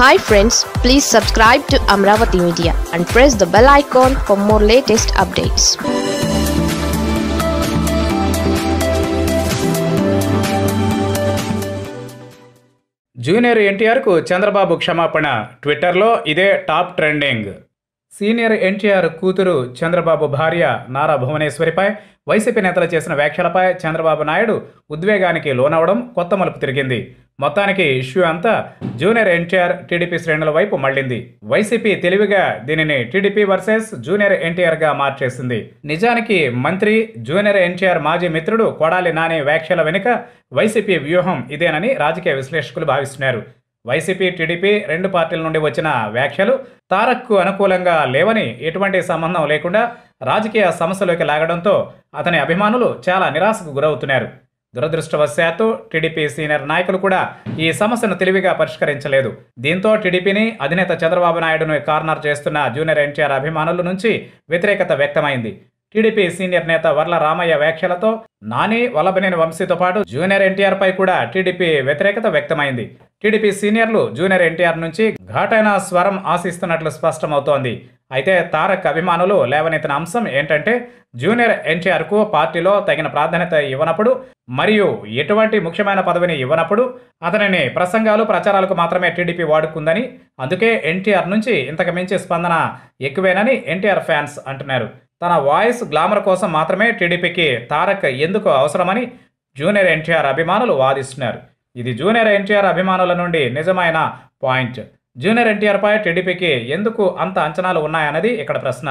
hi friends please subscribe to Amaravati media and press the bell icon for more latest updates junior ఎన్టీఆర్కు చంద్రబాబు క్షమాపణ ట్విట్టర్లో ఇదే top trending senior NTR కూతురు చంద్రబాబు భార్య Nara భువనేశ్వరిపై YCP నేతలు చేసిన వ్యాఖ్యలపై చంద్రబాబు నాయుడు ఉద్వేగానికి లోనవడం కొత్త మలుపు తిరిగింది మొత్తానికి ఇష్యూ అంతా జూనియర్ ఎన్టీఆర్ టీడీపీ శ్రేణుల వైపు మళ్లింది వైసీపీ తెలివిగా దీనిని టీడీపీ వర్సెస్ జూనియర్ ఎన్టీఆర్గా మార్చేసింది నిజానికి మంత్రి జూనియర్ ఎన్టీఆర్ మాజీ మిత్రుడు కొడాలి నాని వ్యాఖ్యల వెనుక వైసీపీ వ్యూహం ఇదేనని రాజకీయ విశ్లేషకులు భావిస్తున్నారు వైసీపీ టీడీపీ రెండు పార్టీల నుండి వచ్చిన వ్యాఖ్యలు తారక్కు అనుకూలంగా లేవని ఎటువంటి సంబంధం లేకుండా రాజకీయ సమస్యలోకి లాగడంతో అతని అభిమానులు చాలా నిరాశకు గురవుతున్నారు దురదృష్టవశాత్తు టీడీపీ సీనియర్ నాయకులు కూడా ఈ సమస్యను తెలివిగా పరిష్కరించలేదు దీంతో టీడీపీని అధినేత చంద్రబాబు నాయుడును కార్నర్ చేస్తున్న జూనియర్ ఎన్టీఆర్ అభిమానుల నుంచి వ్యతిరేకత వ్యక్తమైంది టీడీపీ సీనియర్ నేత వర్ల రామయ్య వ్యాఖ్యలతో నాని వల్లభనేని వంశీతో పాటు జూనియర్ ఎన్టీఆర్ పై కూడా టీడీపీ వ్యతిరేకత వ్యక్తమైంది టీడీపీ సీనియర్లు జూనియర్ ఎన్టీఆర్ నుంచి ఘాటైన స్వరం ఆశిస్తున్నట్లు స్పష్టమవుతోంది అయితే తారక్ అభిమానులు లేవనెత్తిన అంశం ఏంటంటే జూనియర్ ఎన్టీఆర్కు పార్టీలో తగిన ప్రాధాన్యత ఇవ్వనప్పుడు మరియు ఎటువంటి ముఖ్యమైన పదవిని ఇవ్వనప్పుడు అతనిని ప్రసంగాలు ప్రచారాలకు మాత్రమే టీడీపీ వాడుకుందని అందుకే ఎన్టీఆర్ నుంచి ఇంతకు మించి స్పందన ఎక్కువేనని ఎన్టీఆర్ ఫ్యాన్స్ అంటున్నారు తన వాయిస్ గ్లామర్ కోసం మాత్రమే టీడీపీకి తారక్ ఎందుకు అవసరమని జూనియర్ ఎన్టీఆర్ అభిమానులు వాదిస్తున్నారు ఇది జూనియర్ ఎన్టీఆర్ అభిమానుల నుండి నిజమైన పాయింట్ జూనియర్ ఎన్టీఆర్పై టీడీపీకి ఎందుకు అంత అంచనాలు ఉన్నాయన్నది ఇక్కడ ప్రశ్న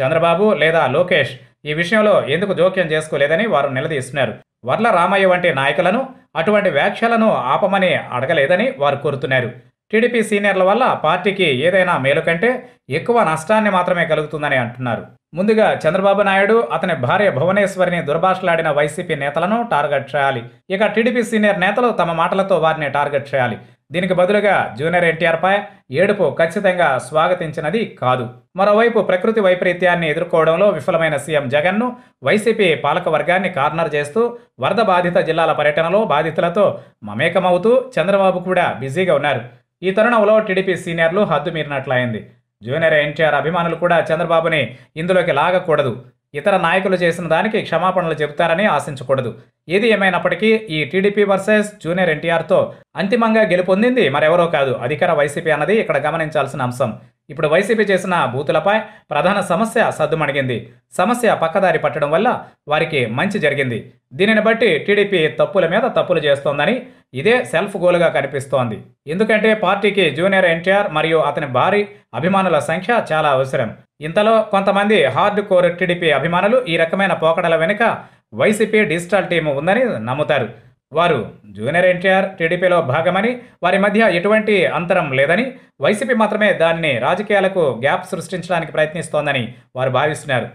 చంద్రబాబు లేదా లోకేష్ ఈ విషయంలో ఎందుకు జోక్యం చేసుకోలేదని వారు నిలదీస్తున్నారు వర్ల రామయ్య వంటి నాయకులను అటువంటి వ్యాఖ్యలను ఆపమని అడగలేదని వారు కోరుతున్నారు టీడీపీ సీనియర్ల వల్ల పార్టీకి ఏదైనా మేలు కంటే ఎక్కువ నష్టాన్ని మాత్రమే కలుగుతుందని అంటున్నారు ముందుగా చంద్రబాబు నాయుడు అతని భార్య భువనేశ్వరిని దుర్భాషలాడిన వైసీపీ నేతలను టార్గెట్ చేయాలి ఇక టీడీపీ సీనియర్ నేతలు తమ మాటలతో వారిని టార్గెట్ చేయాలి దీనికి బదులుగా జూనియర్ ఎన్టీఆర్పై ఏడుపు ఖచ్చితంగా స్వాగతించినది కాదు మరోవైపు ప్రకృతి వైపరీత్యాన్ని ఎదుర్కోవడంలో విఫలమైన సీఎం జగన్ను వైసీపీ పాలకవర్గాన్ని కార్నర్ చేస్తూ వరద బాధిత జిల్లాల పర్యటనలో బాధితులతో మమేకమవుతూ చంద్రబాబు కూడా బిజీగా ఉన్నారు ఈ తరుణంలో టీడీపీ సీనియర్లు హద్దు మీరినట్లయింది జూనియర్ ఎన్టీఆర్ అభిమానులు కూడా చంద్రబాబుని ఇందులోకి లాగకూడదు ఇతర నాయకులు చేసిన దానికి క్షమాపణలు చెబుతారని ఆశించకూడదు ఏది ఏమైనప్పటికీ ఈ టీడీపీ వర్సెస్ జూనియర్ ఎన్టీఆర్తో అంతిమంగా గెలుపొందింది మరెవరో కాదు అధికార వైసీపీ అన్నది ఇక్కడ గమనించాల్సిన అంశం ఇప్పుడు వైసీపీ చేసిన బూతులపై ప్రధాన సమస్య సద్దుమణిగింది సమస్య పక్కదారి పట్టడం వల్ల వారికి మంచి జరిగింది దీనిని బట్టి టీడీపీ తప్పుల మీద తప్పులు చేస్తోందని ఇదే సెల్ఫ్ గోల్గా కనిపిస్తోంది ఎందుకంటే పార్టీకి జూనియర్ ఎన్టీఆర్ మరియు అతని భారీ అభిమానుల సంఖ్య చాలా అవసరం ఇంతలో కొంతమంది హార్డ్ కోర్ టీడీపీ అభిమానులు ఈ రకమైన పోకడల వెనుక వైసీపీ డిజిటల్ టీం ఉందని నమ్ముతారు వారు జూనియర్ ఎన్టీఆర్ టీడీపీలో భాగమని వారి మధ్య ఎటువంటి అంతరం లేదని వైసీపీ మాత్రమే దానిని రాజకీయాలకు గ్యాప్ సృష్టించడానికి ప్రయత్నిస్తోందని వారు భావిస్తున్నారు